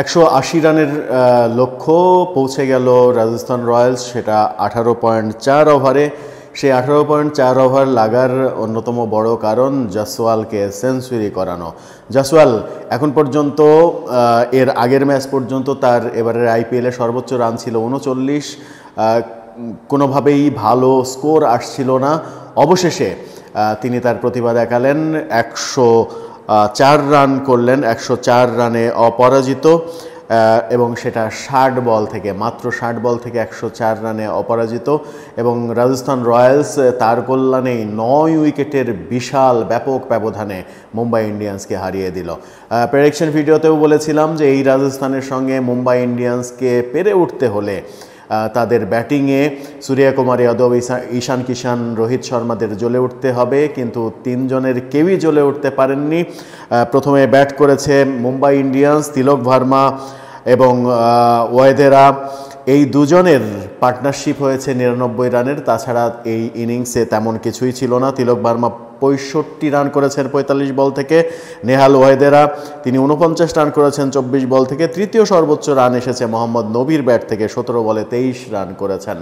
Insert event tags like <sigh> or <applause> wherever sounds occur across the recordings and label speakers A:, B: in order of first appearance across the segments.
A: একশো আশি রানের লক্ষ্য পৌঁছে গেল রাজস্থান রয়্যালস সেটা আঠারো পয়েন্ট চার ওভারে সেই আঠারো পয়েন্ট চার ওভার লাগার অন্যতম বড় কারণ জাসওয়ালকে সেঞ্চুরি করানো জাসওয়াল এখন পর্যন্ত এর আগের ম্যাচ পর্যন্ত তার এবারের আইপিএলে সর্বোচ্চ রান ছিল উনচল্লিশ কোনোভাবেই ভালো স্কোর আসছিল না অবশেষে তিনি তার প্রতিভা দেখালেন একশো চার রান করলেন একশো চার রানে অপরাজিত এবং সেটা ষাট বল থেকে মাত্র ষাট বল থেকে একশো চার রানে অপরাজিত এবং রাজস্থান রয়্যালস তার কল্যাণে নয় উইকেটের বিশাল ব্যাপক ব্যবধানে মুম্বাই ইন্ডিয়ান্সকে হারিয়ে দিল প্রেডিকশন ভিডিওতেও বলেছিলাম যে এই রাজস্থানের সঙ্গে মুম্বাই ইন্ডিয়ান্সকে পেরে উঠতে হলে তাদের ব্যাটিংয়ে কুমার যাদব ঈশান কিষান রোহিত শর্মাদের জ্বলে উঠতে হবে কিন্তু তিনজনের কেউই জ্বলে উঠতে পারেননি প্রথমে ব্যাট করেছে মুম্বাই ইন্ডিয়ান্স তিলক ভার্মা এবং ওয়েদেরা এই দুজনের পার্টনারশিপ হয়েছে নিরানব্বই রানের তাছাড়া এই ইনিংসে তেমন কিছুই ছিল না তিলক বার্মা পঁয়ষট্টি রান করেছেন পঁয়তাল্লিশ বল থেকে নেহাল ওয়েদেরা তিনি উনপঞ্চাশ রান করেছেন চব্বিশ বল থেকে তৃতীয় সর্বোচ্চ রান এসেছে মোহাম্মদ নবীর ব্যাট থেকে সতেরো বলে তেইশ রান করেছেন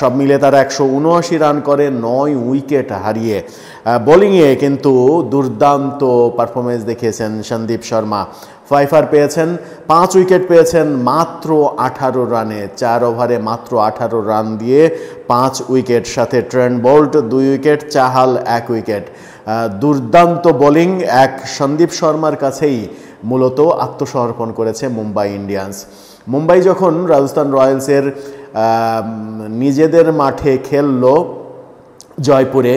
A: সব মিলে তারা একশো উনআশি রান করে নয় উইকেট হারিয়ে বোলিংয়ে কিন্তু দুর্দান্ত পারফরমেন্স দেখিয়েছেন সন্দীপ শর্মা ফাইফার পেয়েছেন পাঁচ উইকেট পেয়েছেন মাত্র আঠারো রানে চার ওভারে মাত্র আঠারো রান দিয়ে পাঁচ উইকেট সাথে ট্রেন বোল্ট দুই উইকেট চাহাল এক উইকেট দুর্দান্ত বোলিং এক সন্দীপ শর্মার কাছেই মূলত আত্মসমর্পণ করেছে মুম্বাই ইন্ডিয়ান্স মুম্বাই যখন রাজস্থান রয়্যালসের নিজেদের মাঠে খেলল জয়পুরে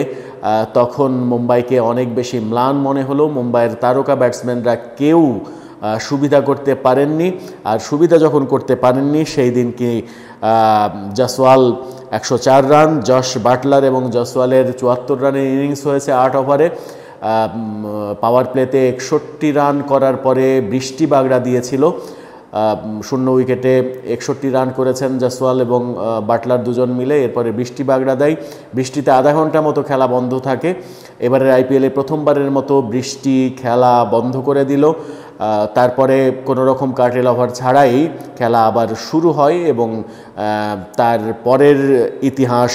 A: তখন মুম্বাইকে অনেক বেশি ম্লান মনে হলো মুম্বাইয়ের তারকা ব্যাটসম্যানরা কেউ সুবিধা করতে পারেননি আর সুবিধা যখন করতে পারেননি সেই দিনকে জাসওয়াল একশো রান জশ বাটলার এবং জসওয়ালের চুয়াত্তর রানের ইনিংস হয়েছে আট ওভারে পাওয়ার প্লেতে একষট্টি রান করার পরে বৃষ্টি বাগড়া দিয়েছিল শূন্য উইকেটে একষট্টি রান করেছেন জাসওয়াল এবং বাটলার দুজন মিলে এরপরে বৃষ্টি বাগড়া দেয় বৃষ্টিতে আধা ঘন্টা মতো খেলা বন্ধ থাকে এবারের আইপিএলে প্রথমবারের মতো বৃষ্টি খেলা বন্ধ করে দিল তারপরে কোনো রকম কার্টেল ওভার ছাড়াই খেলা আবার শুরু হয় এবং তার পরের ইতিহাস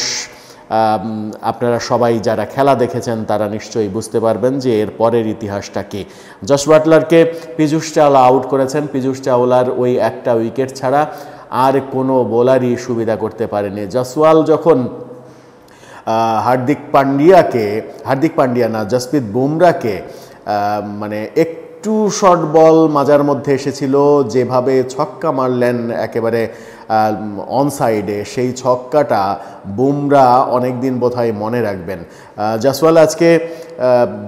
A: আপনারা সবাই যারা খেলা দেখেছেন তারা নিশ্চয়ই বুঝতে পারবেন যে এর পরের ইতিহাসটা কী জস বাটলারকে পীযুষ চাওলা আউট করেছেন পীযুষ চাওলার ওই একটা উইকেট ছাড়া আর কোনো বোলারই সুবিধা করতে পারেনি জসওয়াল যখন হার্দিক পান্ডিয়াকে হার্দিক পান্ডিয়া না জসপ্রীত বুমরাকে মানে এক একটু শর্ট বল মাজার মধ্যে এসেছিল যেভাবে ছক্কা মারলেন একেবারে অন সাইডে সেই ছক্কাটা বুমরা অনেকদিন বোধ বোধহয় মনে রাখবেন জাসওয়াল আজকে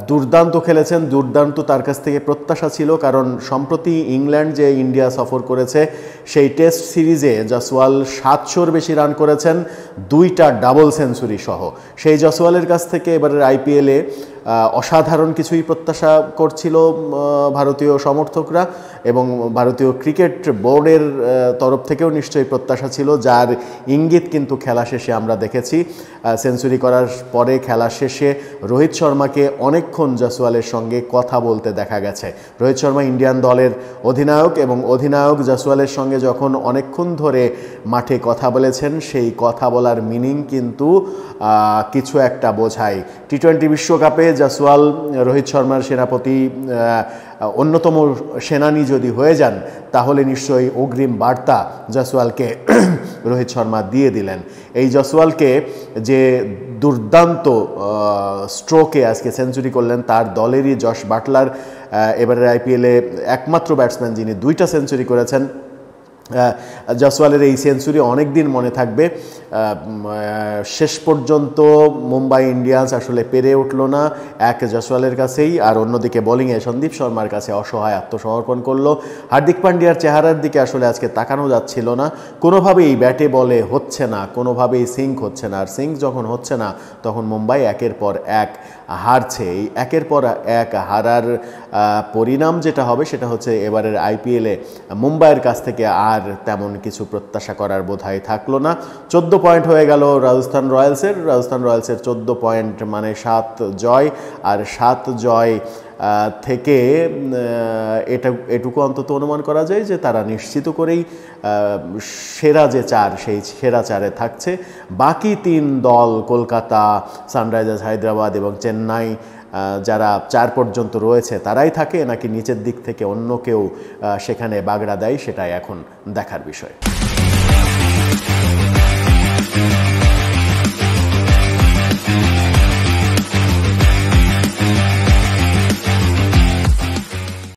A: দুর্দান্ত খেলেছেন দুর্দান্ত তার কাছ থেকে প্রত্যাশা ছিল কারণ সম্প্রতি ইংল্যান্ড যে ইন্ডিয়া সফর করেছে সেই টেস্ট সিরিজে জসওয়াল সাতশোর বেশি রান করেছেন দুইটা ডাবল সেঞ্চুরি সহ সেই জসওয়ালের কাছ থেকে এবারের আইপিএলে অসাধারণ কিছুই প্রত্যাশা করছিল ভারতীয় সমর্থকরা এবং ভারতীয় ক্রিকেট বোর্ডের তরফ থেকেও নিশ্চয়ই প্রত্যাশা ছিল যার ইঙ্গিত কিন্তু খেলা শেষে আমরা দেখেছি সেঞ্চুরি করার পরে খেলা শেষে রোহিত শর্মাকে অনেকক্ষণ জাসওয়ালের সঙ্গে কথা বলতে দেখা গেছে রোহিত শর্মা ইন্ডিয়ান দলের অধিনায়ক এবং অধিনায়ক জাসওয়ালের সঙ্গে যখন অনেকক্ষণ ধরে মাঠে কথা বলেছেন সেই কথা বলার মিনিং কিন্তু কিছু একটা বোঝায় টি টোয়েন্টি বিশ্বকাপে জাসওয়াল রোহিত শর্মার সেনাপতি অন্যতম সেনানি যদি হয়ে যান তাহলে নিশ্চয়ই অগ্রিম বার্তা জসওয়ালকে <clears throat> রোহিত শর্মা দিয়ে দিলেন এই জসওয়ালকে যে দুর্দান্ত স্ট্রোকে আজকে সেঞ্চুরি করলেন তার দলেরই যশ বাটলার এবারের আইপিএলে একমাত্র ব্যাটসম্যান যিনি দুইটা সেঞ্চুরি করেছেন জসওয়ালের এই সেঞ্চুরি অনেক দিন মনে থাকবে শেষ পর্যন্ত মুম্বাই ইন্ডিয়ান্স আসলে পেরে উঠল না এক জসওয়ালের কাছেই আর অন্যদিকে বোলিংয়ে সন্দীপ শর্মার কাছে অসহায় আত্মসমর্পণ করলো হার্দিক পান্ডিয়ার চেহারার দিকে আসলে আজকে তাকানো যাচ্ছিল না কোনোভাবেই ব্যাটে বলে হচ্ছে না কোনোভাবেই সিঙ্ক হচ্ছে না আর সিঙ্ক যখন হচ্ছে না তখন মুম্বাই একের পর এক হারছে এই একের পর এক হারার পরিণাম যেটা হবে সেটা হচ্ছে এবারের আইপিএলে মুম্বাইয়ের কাছ থেকে আর আর তেমন কিছু প্রত্যাশা করার বোধহয় থাকলো না চোদ্দো পয়েন্ট হয়ে গেল রাজস্থান রয়্যালসের রাজস্থান রয়্যালসের চোদ্দো পয়েন্ট মানে সাত জয় আর সাত জয় থেকে এটা এটুকু অন্তত অনুমান করা যায় যে তারা নিশ্চিত করেই সেরা যে চার সেই সেরা চারে থাকছে বাকি তিন দল কলকাতা সানরাইজার্স হায়দ্রাবাদ এবং চেন্নাই যারা চার পর্যন্ত রয়েছে তারাই থাকে নাকি নিচের দিক থেকে অন্য কেউ সেখানে বাগড়া দেয় সেটাই এখন দেখার বিষয়